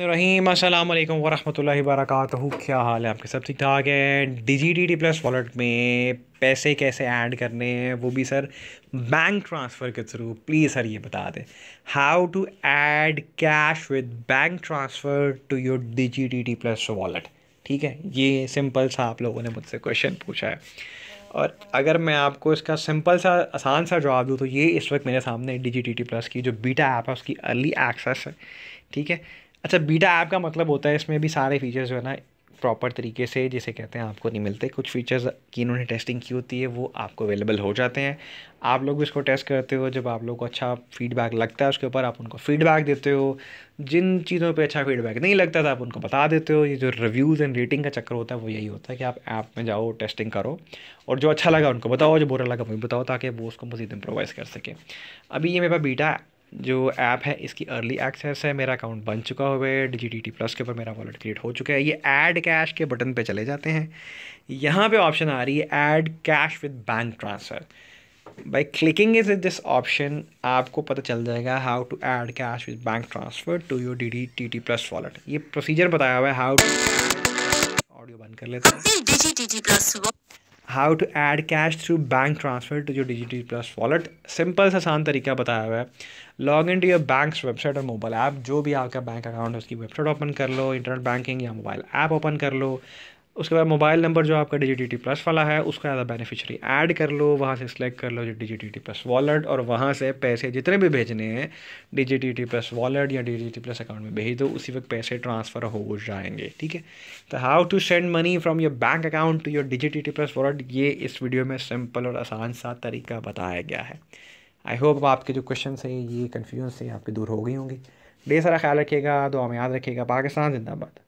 रहीम असल वरम वरक क्या हाल है आपके सब ठीक ठाक है digi D D plus wallet में पैसे कैसे ऐड करने हैं वो भी सर बैंक ट्रांसफ़र के थ्रू प्लीज़ सर ये बता दें how to add cash with bank transfer to your digi D D plus wallet ठीक है ये सिंपल सा आप लोगों ने मुझसे क्वेश्चन पूछा है और अगर मैं आपको इसका सिंपल सा आसान सा जवाब दूँ तो ये इस वक्त मेरे सामने डिजी टी टी प्लस की जो बीटा ऐप है उसकी अर्ली एक्सेस है ठीक है अच्छा बीटा ऐप का मतलब होता है इसमें भी सारे फीचर्स जो है ना प्रॉपर तरीके से जिसे कहते हैं आपको नहीं मिलते कुछ फीचर्स की इन्होंने टेस्टिंग की होती है वो आपको अवेलेबल हो जाते हैं आप लोग इसको टेस्ट करते हो जब आप लोग को अच्छा फीडबैक लगता है उसके ऊपर आप उनको फीडबैक देते हो जिन चीज़ों पे अच्छा फीडबैक नहीं लगता था आप उनको बता देते हो ये जो रिव्यूज़ एंड रेटिंग का चक्कर होता है वो यही होता है कि आप ऐप में जाओ टेस्टिंग करो और जो अच्छा लगा उनको बताओ जो बुरा लगा वो बताओ ताकि वो उसको मजीद इम्प्रोवाइज़ कर सके अभी ये मेरे पास बीटा जो ऐप है इसकी अर्ली एक्सेस है मेरा अकाउंट बन चुका हुआ है डी टी प्लस के ऊपर मेरा वॉलेट क्रिएट हो चुका है ये ऐड कैश के बटन पे चले जाते हैं यहाँ पे ऑप्शन आ रही है add cash with bank transfer by clicking is this option आपको पता चल जाएगा how to add cash with bank transfer to your D D T T plus wallet ये प्रोसीजर बताया हुआ है हाउ टू ऑडियो बंद कर लेते हैं how to add cash through bank transfer to your digital plus wallet simple सा आसान तरीका बताया हुआ है log in to your bank website और मोबाइल ऐप जो भी आपका बैंक अकाउंट है उसकी वेबसाइट ओपन कर लो इंटरनेट बैंकिंग या मोबाइल ऐप ओपन कर लो उसके बाद मोबाइल नंबर जो आपका डी टी प्लस वाला है उसका ज़्यादा बेनिफिशरी ऐड कर लो वहाँ से सिलेक्ट कर लो जो डी टी प्लस वॉलेट और वहाँ से पैसे जितने भी भेजने हैं डी टी प्लस वॉलेट या डी टी प्लस अकाउंट में भेज दो उसी वक्त पैसे ट्रांसफ़र हो जाएंगे ठीक है तो how to send money from your bank account to your D T plus wallet ये इस वीडियो में सिंपल और आसान सा तरीका बताया गया है आई होप आपके जो क्वेश्चन हैं ये कन्फ्यूजन से आपकी दूर हो गई होंगी ढेर सारा ख्याल रखिएगा दुआ में याद रखिएगा पाकिस्तान जिंदाबाद